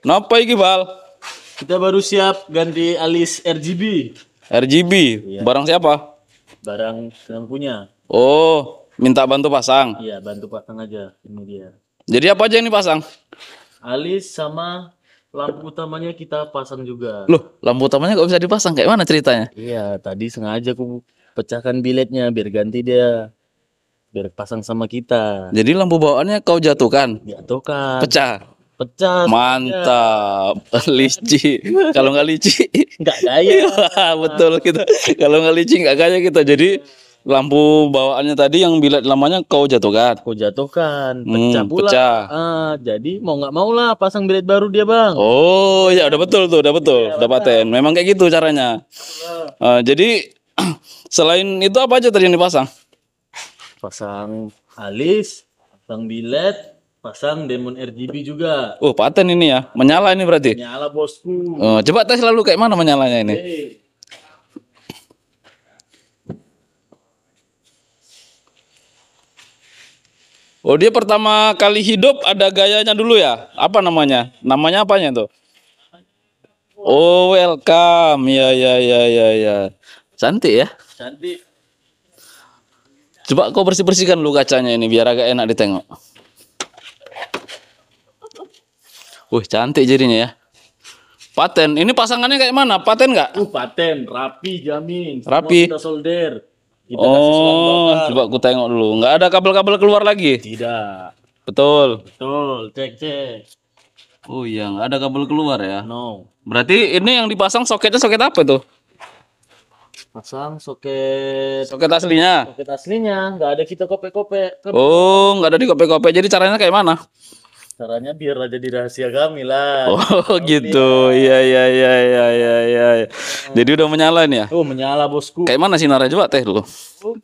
Napa iki, Bal? Kita baru siap ganti alis RGB. RGB. Iya. Barang siapa? Barang yang punya. Oh, minta bantu pasang. Iya, bantu pasang aja. Ini dia. Jadi apa aja yang dipasang? Alis sama lampu utamanya kita pasang juga. Loh, lampu utamanya kok bisa dipasang? Kayak mana ceritanya? Iya, tadi sengaja aku pecahkan biletnya biar ganti dia. Biar pasang sama kita. Jadi lampu bawaannya kau jatuhkan? Jatuhkan. Pecah pecah mantap ya. kalau nggak lici, nggak kaya betul kita kalau nggak licik nggak kaya kita jadi lampu bawaannya tadi yang bilet lamanya kau jatuhkan kau jatuhkan hmm, pecah pula pecah. Ah, jadi mau nggak mau lah pasang bilet baru dia bang oh ya udah betul tuh udah betul ya, udah paten memang kayak gitu caranya uh, jadi selain itu apa aja tadi yang dipasang pasang alis pasang bilet pasang demon RGB juga. Oh, paten ini ya. Menyala ini berarti. Menyala bosku. Oh, coba tes lalu kayak mana menyalanya ini. Hey. Oh, dia pertama kali hidup ada gayanya dulu ya. Apa namanya? Namanya apanya tuh? Oh, welcome. Ya ya ya ya ya. Cantik ya? Cantik. Coba kau bersih-bersihkan lu kacanya ini biar agak enak ditengok. Wih, cantik jadinya ya. Paten. Ini pasangannya kayak mana? Paten nggak? Uh, paten. Rapi jamin. Semua rapi. Kita solder. Kita oh, coba aku tengok dulu. Nggak ada kabel-kabel keluar lagi? Tidak. Betul. Betul. Cek cek. Oh iya, nggak ada kabel keluar ya? No. Berarti ini yang dipasang soketnya soket apa tuh? Pasang soket. Soket aslinya. Soket aslinya, nggak ada kita kopek-kopek. Oh, nggak ada di kopek-kopek. Jadi caranya kayak mana? caranya biar aja rahasia kami lah. Oh gitu, iya iya iya iya iya. Ya. Jadi udah menyala nih ya? Oh menyala bosku. Kayak mana sinarnya coba teh dulu? Oh,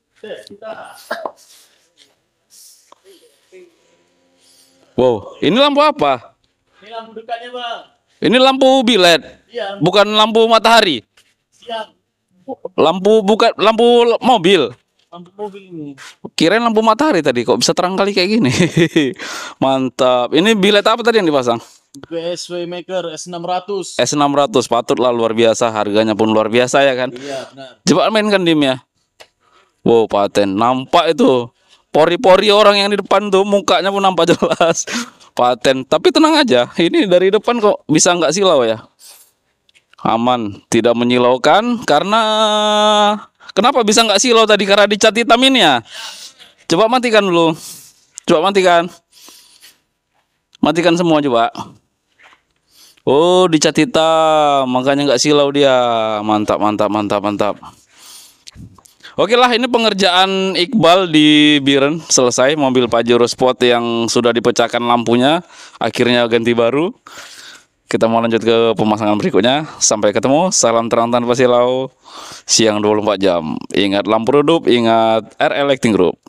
Wow, ini lampu apa? Ini lampu dekatnya bang. Ini lampu bilet, iya. bukan lampu matahari. Siang. Lampu bukan lampu mobil lampu mobil ini. Kirain lampu matahari tadi kok bisa terang kali kayak gini. Mantap. Ini bilet apa tadi yang dipasang? BSW Maker S600. S600 patutlah luar biasa, harganya pun luar biasa ya kan? Iya, benar. Coba mainkan dim ya. Wow, paten. Nampak itu pori-pori orang yang di depan tuh mukanya pun nampak jelas. paten. Tapi tenang aja, ini dari depan kok bisa nggak silau ya? Aman, tidak menyilaukan karena Kenapa bisa nggak silau tadi karena dicat ya? Coba matikan dulu. Coba matikan. Matikan semua coba. Oh, dicat hitam, makanya nggak silau dia. Mantap, mantap, mantap, mantap. Oke lah, ini pengerjaan Iqbal di Biren selesai. Mobil Pajero Sport yang sudah dipecahkan lampunya, akhirnya ganti baru kita mau lanjut ke pemasangan berikutnya. Sampai ketemu. Salam terang tanpa silau. Siang 24 jam. Ingat lampu redup, ingat RL Lighting Group.